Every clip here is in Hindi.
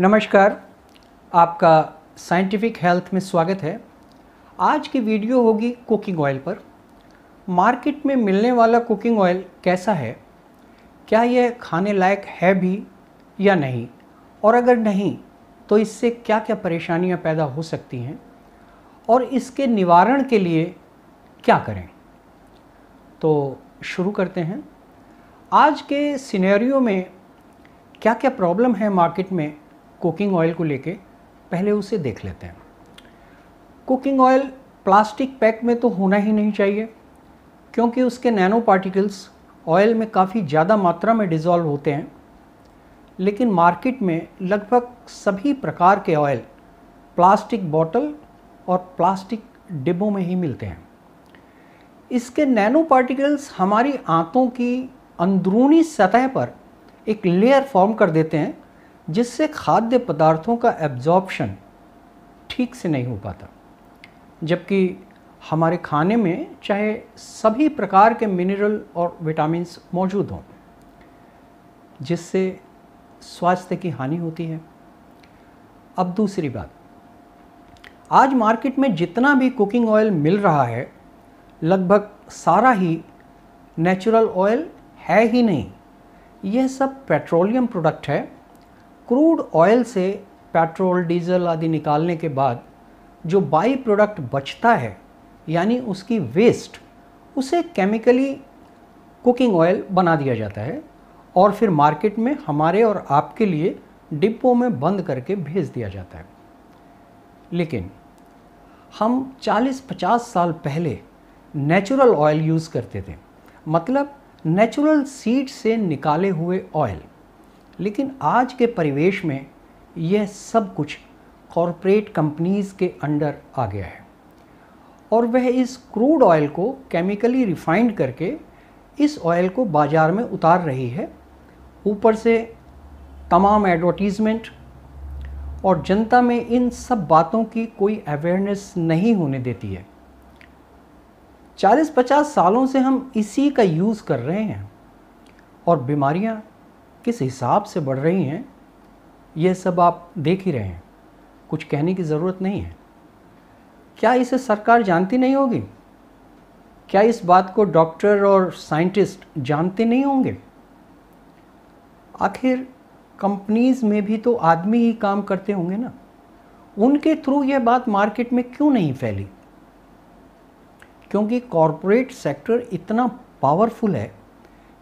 नमस्कार आपका साइंटिफिक हेल्थ में स्वागत है आज की वीडियो होगी कुकिंग ऑयल पर मार्केट में मिलने वाला कुकिंग ऑयल कैसा है क्या यह खाने लायक है भी या नहीं और अगर नहीं तो इससे क्या क्या परेशानियां पैदा हो सकती हैं और इसके निवारण के लिए क्या करें तो शुरू करते हैं आज के सिनेरियो में क्या क्या प्रॉब्लम है मार्केट में कुकिंग ऑयल को लेके पहले उसे देख लेते हैं कुकिंग ऑयल प्लास्टिक पैक में तो होना ही नहीं चाहिए क्योंकि उसके नैनो पार्टिकल्स ऑयल में काफ़ी ज़्यादा मात्रा में डिज़ोल्व होते हैं लेकिन मार्केट में लगभग सभी प्रकार के ऑयल प्लास्टिक बॉटल और प्लास्टिक डिब्बों में ही मिलते हैं इसके नैनो पार्टिकल्स हमारी आंतों की अंदरूनी सतह पर एक लेयर फॉर्म कर देते हैं जिससे खाद्य पदार्थों का एब्जॉर्प्शन ठीक से नहीं हो पाता जबकि हमारे खाने में चाहे सभी प्रकार के मिनरल और विटामिन्स मौजूद हों जिससे स्वास्थ्य की हानि होती है अब दूसरी बात आज मार्केट में जितना भी कुकिंग ऑयल मिल रहा है लगभग सारा ही नेचुरल ऑयल है ही नहीं यह सब पेट्रोलियम प्रोडक्ट है क्रूड ऑयल से पेट्रोल डीजल आदि निकालने के बाद जो बाई प्रोडक्ट बचता है यानी उसकी वेस्ट उसे केमिकली कुकिंग ऑयल बना दिया जाता है और फिर मार्केट में हमारे और आपके लिए डिब्बों में बंद करके भेज दिया जाता है लेकिन हम 40-50 साल पहले नेचुरल ऑयल यूज़ करते थे मतलब नेचुरल सीड से निकाले हुए ऑयल लेकिन आज के परिवेश में यह सब कुछ कॉरपोरेट कंपनीज़ के अंडर आ गया है और वह इस क्रूड ऑयल को केमिकली रिफाइंड करके इस ऑयल को बाज़ार में उतार रही है ऊपर से तमाम एडवर्टीज़मेंट और जनता में इन सब बातों की कोई अवेयरनेस नहीं होने देती है 40-50 सालों से हम इसी का यूज़ कर रहे हैं और बीमारियां किस हिसाब से बढ़ रही हैं यह सब आप देख ही रहे हैं कुछ कहने की ज़रूरत नहीं है क्या इसे सरकार जानती नहीं होगी क्या इस बात को डॉक्टर और साइंटिस्ट जानते नहीं होंगे आखिर कंपनीज में भी तो आदमी ही काम करते होंगे ना उनके थ्रू यह बात मार्केट में क्यों नहीं फैली क्योंकि कॉरपोरेट सेक्टर इतना पावरफुल है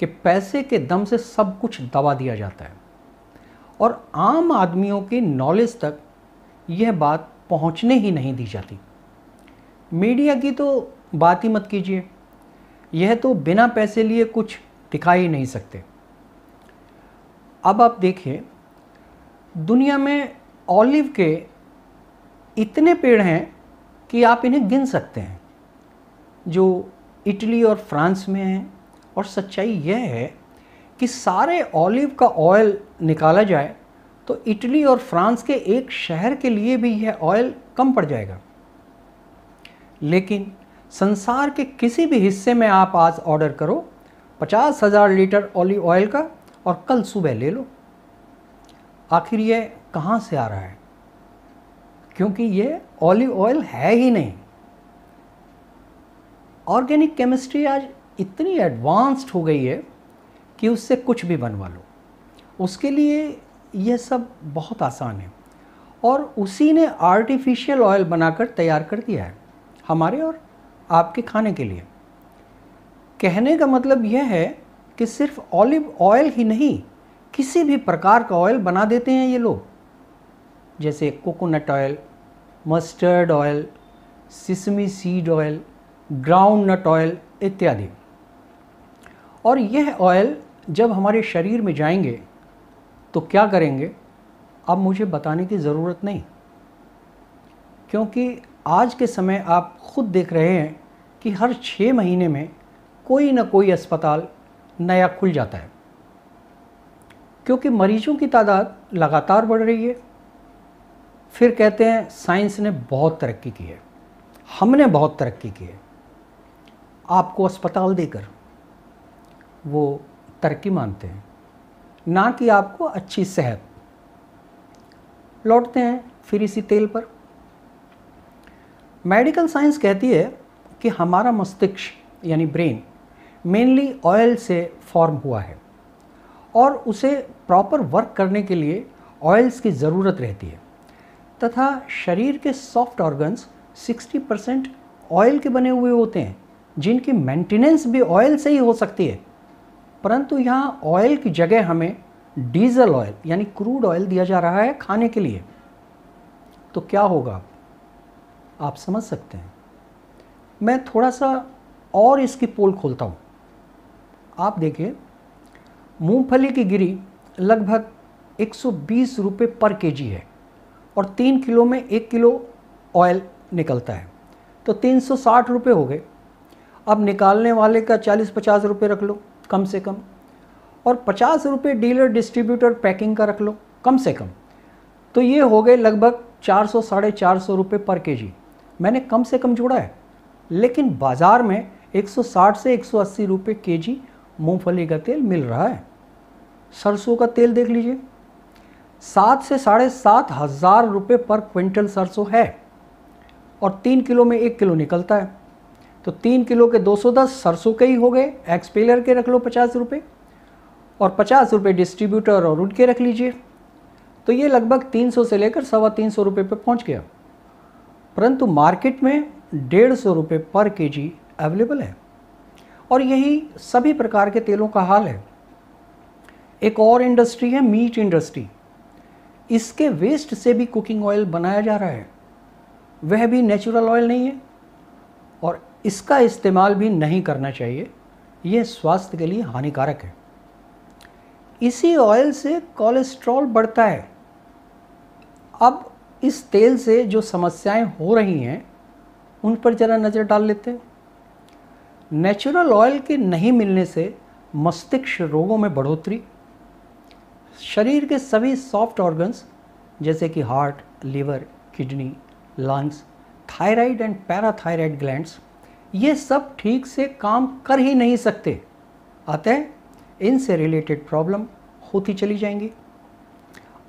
कि पैसे के दम से सब कुछ दबा दिया जाता है और आम आदमियों के नॉलेज तक यह बात पहुंचने ही नहीं दी जाती मीडिया की तो बात ही मत कीजिए यह तो बिना पैसे लिए कुछ दिखा ही नहीं सकते अब आप देखिए दुनिया में ऑलिव के इतने पेड़ हैं कि आप इन्हें गिन सकते हैं जो इटली और फ्रांस में हैं और सच्चाई यह है कि सारे ऑलिव का ऑयल निकाला जाए तो इटली और फ्रांस के एक शहर के लिए भी यह ऑयल कम पड़ जाएगा लेकिन संसार के किसी भी हिस्से में आप आज ऑर्डर करो पचास हज़ार लीटर ऑलिव ऑयल का और कल सुबह ले लो आखिर यह कहाँ से आ रहा है क्योंकि यह ऑलिव ऑयल है ही नहीं ऑर्गेनिक केमिस्ट्री आज इतनी एडवांस्ड हो गई है कि उससे कुछ भी बनवा लो उसके लिए यह सब बहुत आसान है और उसी ने आर्टिफिशियल ऑयल बनाकर तैयार कर दिया है हमारे और आपके खाने के लिए कहने का मतलब यह है कि सिर्फ ऑलिव ऑयल ही नहीं किसी भी प्रकार का ऑयल बना देते हैं ये लोग जैसे coconut oil mustard oil sesame seed oil groundnut oil इत्यादि और यह ऑयल जब हमारे शरीर में जाएंगे तो क्या करेंगे अब मुझे बताने की ज़रूरत नहीं क्योंकि आज के समय आप खुद देख रहे हैं कि हर छः महीने में कोई ना कोई अस्पताल नया खुल जाता है क्योंकि मरीजों की तादाद लगातार बढ़ रही है फिर कहते हैं साइंस ने बहुत तरक्की की है हमने बहुत तरक्की की है आपको अस्पताल देकर वो तरक्की मानते हैं ना कि आपको अच्छी सेहत लौटते हैं फिर इसी तेल पर मेडिकल साइंस कहती है कि हमारा मस्तिष्क यानी ब्रेन मेनली ऑयल से फॉर्म हुआ है और उसे प्रॉपर वर्क करने के लिए ऑयल्स की ज़रूरत रहती है तथा शरीर के सॉफ्ट ऑर्गन्स 60 परसेंट ऑयल के बने हुए होते हैं जिनकी मेंटेनेंस भी ऑयल से ही हो सकती है परंतु यहाँ ऑयल की जगह हमें डीजल ऑयल यानी क्रूड ऑयल दिया जा रहा है खाने के लिए तो क्या होगा आप समझ सकते हैं मैं थोड़ा सा और इसकी पोल खोलता हूँ आप देखिए मूंगफली की गिरी लगभग 120 रुपए पर केजी है और तीन किलो में एक किलो ऑयल निकलता है तो 360 रुपए हो गए अब निकालने वाले का 40-50 रुपए रख लो कम से कम और पचास रुपये डीलर डिस्ट्रीब्यूटर पैकिंग का रख लो कम से कम तो ये हो गए लगभग चार सौ साढ़े चार सौ रुपये पर के जी मैंने कम से कम जोड़ा है लेकिन बाज़ार में 160 से 180 के जी मूँगफली का तेल मिल रहा है सरसों का तेल देख लीजिए सात से साढ़े सात हज़ार रुपये पर क्विंटल सरसों है और तीन किलो में एक किलो निकलता है तो तीन किलो के 210 सरसों के ही हो गए एक्सपेलर के रख लो पचास रुपये और पचास रुपये डिस्ट्रीब्यूटर और उनके रख लीजिए तो ये लगभग 300 से लेकर सवा तीन सौ रुपये पर पहुँच गया परंतु मार्केट में डेढ़ सौ रुपये पर के जी अवेलेबल है और यही सभी प्रकार के तेलों का हाल है एक और इंडस्ट्री है मीट इंडस्ट्री इसके वेस्ट से भी कुकिंग ऑयल बनाया जा रहा है वह भी नेचुरल ऑयल नहीं है इसका इस्तेमाल भी नहीं करना चाहिए यह स्वास्थ्य के लिए हानिकारक है इसी ऑयल से कोलेस्ट्रॉल बढ़ता है अब इस तेल से जो समस्याएं हो रही हैं उन पर ज़रा नज़र डाल लेते हैं नेचुरल ऑयल के नहीं मिलने से मस्तिष्क रोगों में बढ़ोतरी शरीर के सभी सॉफ्ट ऑर्गन्स जैसे कि heart liver kidney lungs thyroid and parathyroid glands ये सब ठीक से काम कर ही नहीं सकते अतः इनसे रिलेटेड प्रॉब्लम होती चली जाएंगी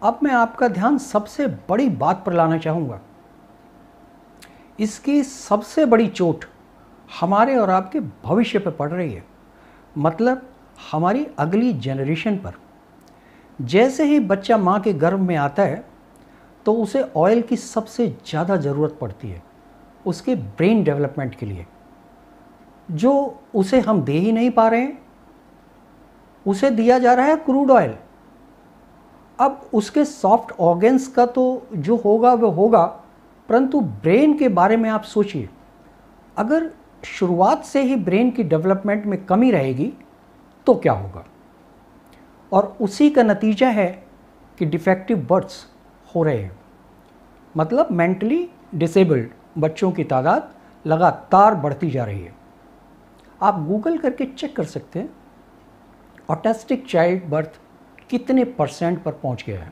अब मैं आपका ध्यान सबसे बड़ी बात पर लाना चाहूँगा इसकी सबसे बड़ी चोट हमारे और आपके भविष्य पर पड़ रही है मतलब हमारी अगली जनरेशन पर जैसे ही बच्चा माँ के गर्भ में आता है तो उसे ऑयल की सबसे ज़्यादा ज़रूरत पड़ती है उसके ब्रेन डेवलपमेंट के लिए जो उसे हम दे ही नहीं पा रहे हैं उसे दिया जा रहा है क्रूड ऑयल अब उसके सॉफ्ट ऑर्गेन्स का तो जो होगा वह होगा परंतु ब्रेन के बारे में आप सोचिए अगर शुरुआत से ही ब्रेन की डेवलपमेंट में कमी रहेगी तो क्या होगा और उसी का नतीजा है कि डिफेक्टिव बर्ड्स हो रहे हैं मतलब मेंटली डिसेबल्ड बच्चों की तादाद लगातार बढ़ती जा रही है आप गूगल करके चेक कर सकते हैं ऑटेस्टिक चाइल्ड बर्थ कितने परसेंट पर पहुंच गया है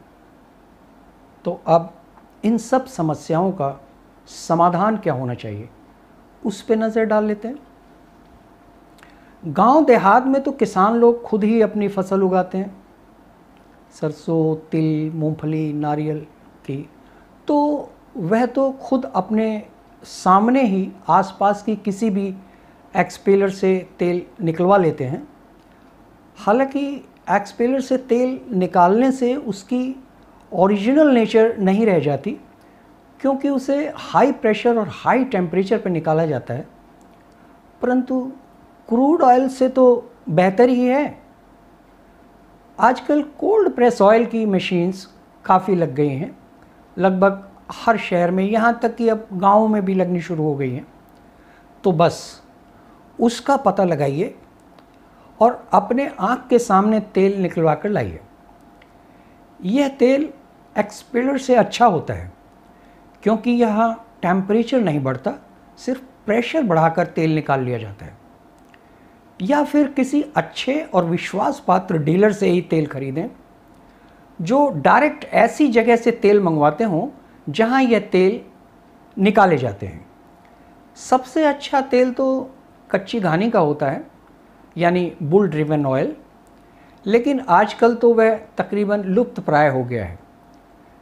तो अब इन सब समस्याओं का समाधान क्या होना चाहिए उस पर नज़र डाल लेते हैं गांव देहात में तो किसान लोग खुद ही अपनी फसल उगाते हैं सरसों तिल मूंगफली नारियल की तो वह तो खुद अपने सामने ही आसपास की किसी भी एक्सपेलर से तेल निकलवा लेते हैं हालांकि एक्सपेलर से तेल निकालने से उसकी ओरिजिनल नेचर नहीं रह जाती क्योंकि उसे हाई प्रेशर और हाई टेम्परेचर पर निकाला जाता है परंतु क्रूड ऑयल से तो बेहतर ही है आजकल कोल्ड प्रेस ऑयल की मशीन्स काफ़ी लग गई हैं लगभग हर शहर में यहाँ तक कि अब गाँव में भी लगनी शुरू हो गई हैं तो बस उसका पता लगाइए और अपने आँख के सामने तेल निकलवा कर लाइए यह तेल एक्सपेलर से अच्छा होता है क्योंकि यह टेम्परेचर नहीं बढ़ता सिर्फ प्रेशर बढ़ाकर तेल निकाल लिया जाता है या फिर किसी अच्छे और विश्वास पात्र डीलर से ही तेल खरीदें जो डायरेक्ट ऐसी जगह से तेल मंगवाते हों जहां यह तेल निकाले जाते हैं सबसे अच्छा तेल तो कच्ची घानी का होता है यानी बुल ड्रिवन ऑयल लेकिन आजकल तो वह तकरीबन लुप्त प्राय हो गया है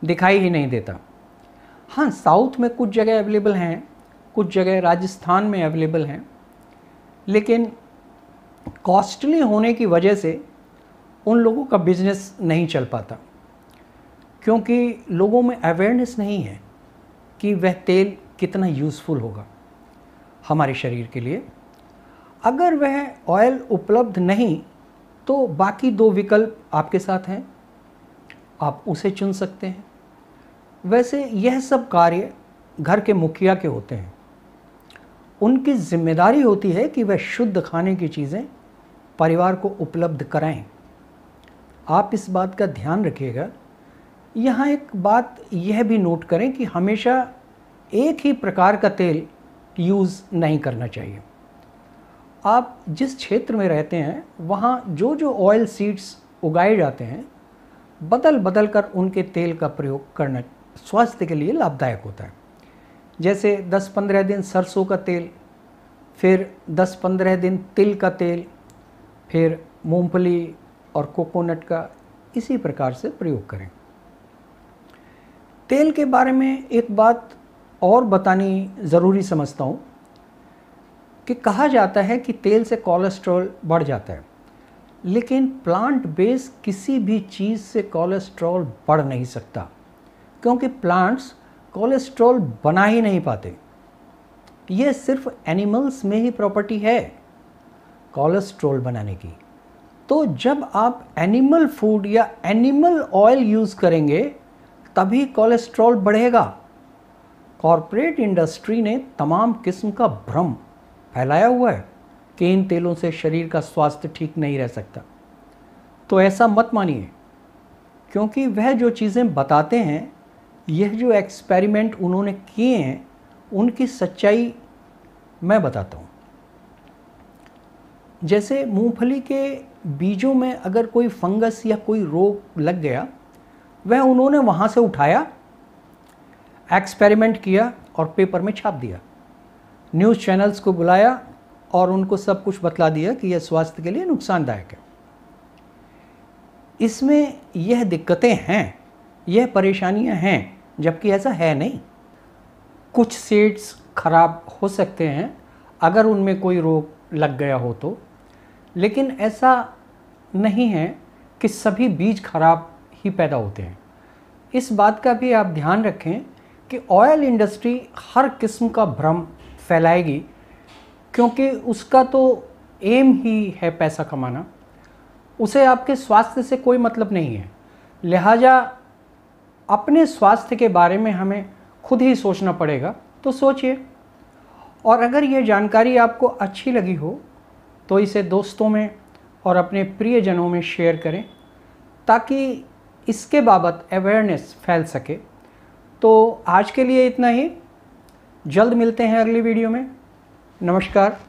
दिखाई ही नहीं देता हाँ साउथ में कुछ जगह अवेलेबल हैं कुछ जगह राजस्थान में अवेलेबल हैं लेकिन कॉस्टली होने की वजह से उन लोगों का बिज़नेस नहीं चल पाता क्योंकि लोगों में अवेयरनेस नहीं है कि वह तेल कितना यूज़फुल होगा हमारे शरीर के लिए अगर वह ऑयल उपलब्ध नहीं तो बाकी दो विकल्प आपके साथ हैं आप उसे चुन सकते हैं वैसे यह सब कार्य घर के मुखिया के होते हैं उनकी जिम्मेदारी होती है कि वह शुद्ध खाने की चीज़ें परिवार को उपलब्ध कराएं आप इस बात का ध्यान रखिएगा यहाँ एक बात यह भी नोट करें कि हमेशा एक ही प्रकार का तेल यूज़ नहीं करना चाहिए आप जिस क्षेत्र में रहते हैं वहाँ जो जो ऑयल सीड्स उगाए जाते हैं बदल बदल कर उनके तेल का प्रयोग करना स्वास्थ्य के लिए लाभदायक होता है जैसे 10-15 दिन सरसों का तेल फिर 10-15 दिन तिल का तेल फिर मूंगफली और कोकोनट का इसी प्रकार से प्रयोग करें तेल के बारे में एक बात और बतानी ज़रूरी समझता हूँ कि कहा जाता है कि तेल से कोलेस्ट्रॉल बढ़ जाता है लेकिन प्लांट बेस किसी भी चीज़ से कोलेस्ट्रॉल बढ़ नहीं सकता क्योंकि प्लांट्स कोलेस्ट्रॉल बना ही नहीं पाते ये सिर्फ एनिमल्स में ही प्रॉपर्टी है कोलेस्ट्रॉल बनाने की तो जब आप एनिमल फूड या एनिमल ऑयल यूज़ करेंगे तभी कोलेस्ट्रॉल बढ़ेगा कॉरपोरेट इंडस्ट्री ने तमाम किस्म का भ्रम फैलाया हुआ है कि इन तेलों से शरीर का स्वास्थ्य ठीक नहीं रह सकता तो ऐसा मत मानिए क्योंकि वह जो चीज़ें बताते हैं यह जो एक्सपेरिमेंट उन्होंने किए हैं उनकी सच्चाई मैं बताता हूँ जैसे मूंगफली के बीजों में अगर कोई फंगस या कोई रोग लग गया वह उन्होंने वहाँ से उठाया एक्सपेरिमेंट किया और पेपर में छाप दिया न्यूज़ चैनल्स को बुलाया और उनको सब कुछ बतला दिया कि यह स्वास्थ्य के लिए नुकसानदायक है इसमें यह दिक्कतें हैं यह परेशानियां हैं जबकि ऐसा है नहीं कुछ सीड्स खराब हो सकते हैं अगर उनमें कोई रोग लग गया हो तो लेकिन ऐसा नहीं है कि सभी बीज खराब ही पैदा होते हैं इस बात का भी आप ध्यान रखें कि ऑयल इंडस्ट्री हर किस्म का भ्रम फैलाएगी क्योंकि उसका तो एम ही है पैसा कमाना उसे आपके स्वास्थ्य से कोई मतलब नहीं है लिहाजा अपने स्वास्थ्य के बारे में हमें खुद ही सोचना पड़ेगा तो सोचिए और अगर ये जानकारी आपको अच्छी लगी हो तो इसे दोस्तों में और अपने प्रियजनों में शेयर करें ताकि इसके बाबत अवेयरनेस फैल सके तो आज के लिए इतना ही जल्द मिलते हैं अगली वीडियो में नमस्कार